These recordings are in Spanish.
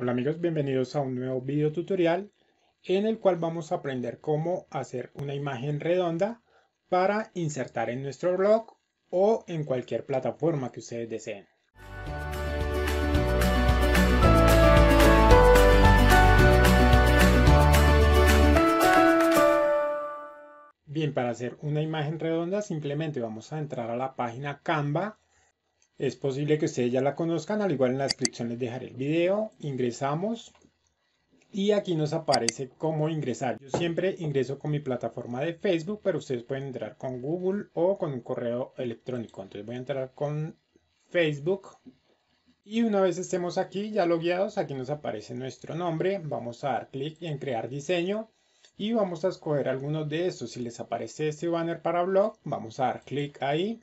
Hola amigos, bienvenidos a un nuevo video tutorial en el cual vamos a aprender cómo hacer una imagen redonda para insertar en nuestro blog o en cualquier plataforma que ustedes deseen. Bien, para hacer una imagen redonda simplemente vamos a entrar a la página Canva es posible que ustedes ya la conozcan, al igual en la descripción les dejaré el video. Ingresamos y aquí nos aparece cómo ingresar. Yo siempre ingreso con mi plataforma de Facebook, pero ustedes pueden entrar con Google o con un correo electrónico. Entonces voy a entrar con Facebook. Y una vez estemos aquí, ya logueados, aquí nos aparece nuestro nombre. Vamos a dar clic en crear diseño y vamos a escoger alguno de estos. Si les aparece este banner para blog, vamos a dar clic ahí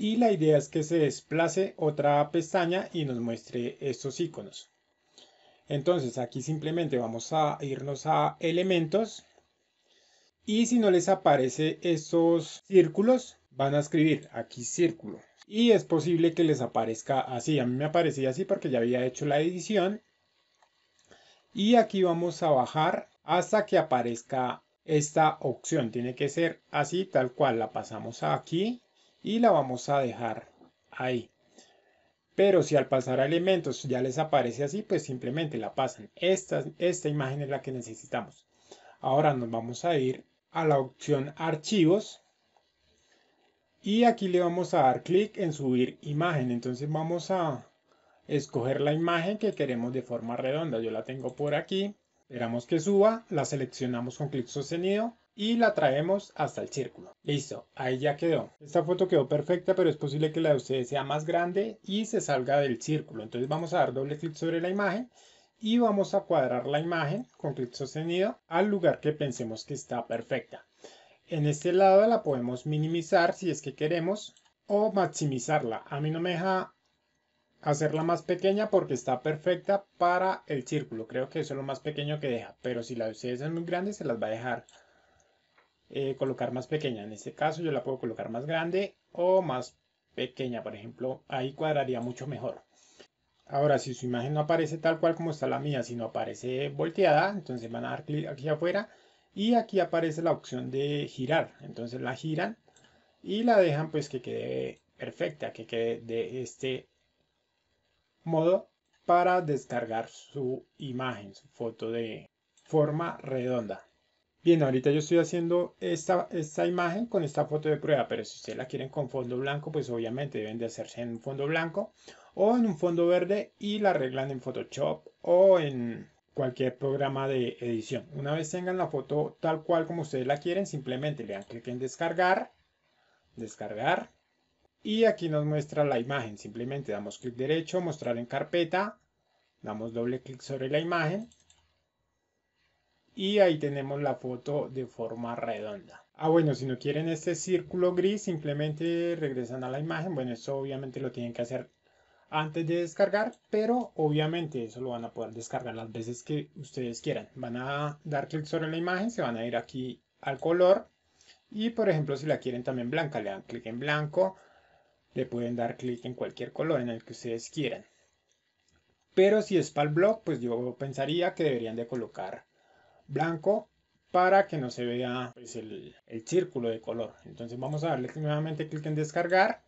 y la idea es que se desplace otra pestaña y nos muestre estos iconos. Entonces aquí simplemente vamos a irnos a elementos y si no les aparece estos círculos van a escribir aquí círculo y es posible que les aparezca así. A mí me aparecía así porque ya había hecho la edición y aquí vamos a bajar hasta que aparezca esta opción. Tiene que ser así tal cual. La pasamos aquí y la vamos a dejar ahí. Pero si al pasar a elementos ya les aparece así, pues simplemente la pasan. Esta, esta imagen es la que necesitamos. Ahora nos vamos a ir a la opción archivos y aquí le vamos a dar clic en subir imagen. Entonces vamos a escoger la imagen que queremos de forma redonda. Yo la tengo por aquí. Esperamos que suba, la seleccionamos con clic sostenido y la traemos hasta el círculo. Listo, ahí ya quedó. Esta foto quedó perfecta, pero es posible que la de ustedes sea más grande y se salga del círculo. Entonces vamos a dar doble clic sobre la imagen y vamos a cuadrar la imagen con clic sostenido al lugar que pensemos que está perfecta. En este lado la podemos minimizar si es que queremos o maximizarla. A mí no me deja hacerla más pequeña porque está perfecta para el círculo. Creo que eso es lo más pequeño que deja, pero si la de ustedes es muy grande se las va a dejar eh, colocar más pequeña. En este caso yo la puedo colocar más grande o más pequeña, por ejemplo. Ahí cuadraría mucho mejor. Ahora, si su imagen no aparece tal cual como está la mía, sino aparece volteada, entonces van a dar clic aquí afuera y aquí aparece la opción de girar. Entonces la giran y la dejan pues que quede perfecta, que quede de este modo para descargar su imagen, su foto de forma redonda. Bien, ahorita yo estoy haciendo esta, imagen con esta foto de prueba, pero si ustedes la quieren con fondo blanco, pues obviamente deben de hacerse en un fondo blanco o en un fondo verde y la arreglan en Photoshop o en cualquier programa de edición. Una vez tengan la foto tal cual como ustedes la quieren, simplemente le dan clic en descargar, descargar y aquí nos muestra la imagen. Simplemente damos clic derecho, mostrar en carpeta, damos doble clic sobre la imagen y ahí tenemos la foto de forma redonda. Ah, bueno, si no quieren este círculo gris, simplemente regresan a la imagen. Bueno, eso obviamente lo tienen que hacer antes de descargar, pero obviamente eso lo van a poder descargar las veces que ustedes quieran. Van a dar clic sobre la imagen, se van a ir aquí al color y por ejemplo si la quieren también blanca, le dan clic en blanco, le pueden dar clic en cualquier color en el que ustedes quieran. Pero si es para el blog, pues yo pensaría que deberían de colocar blanco para que no se vea pues, el, círculo de color. Entonces vamos a darle nuevamente clic en descargar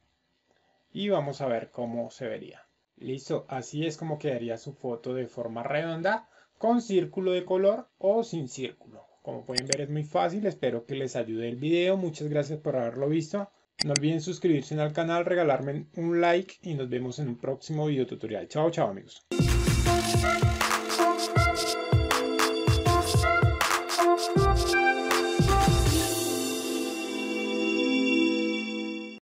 y vamos a ver cómo se vería. Listo, así es como quedaría su foto de forma redonda con círculo de color o sin círculo. Como pueden ver es muy fácil, espero que les ayude el video, muchas gracias por haberlo visto. No olviden suscribirse al canal, regalarme un like y nos vemos en un próximo video tutorial. Chao, chao amigos.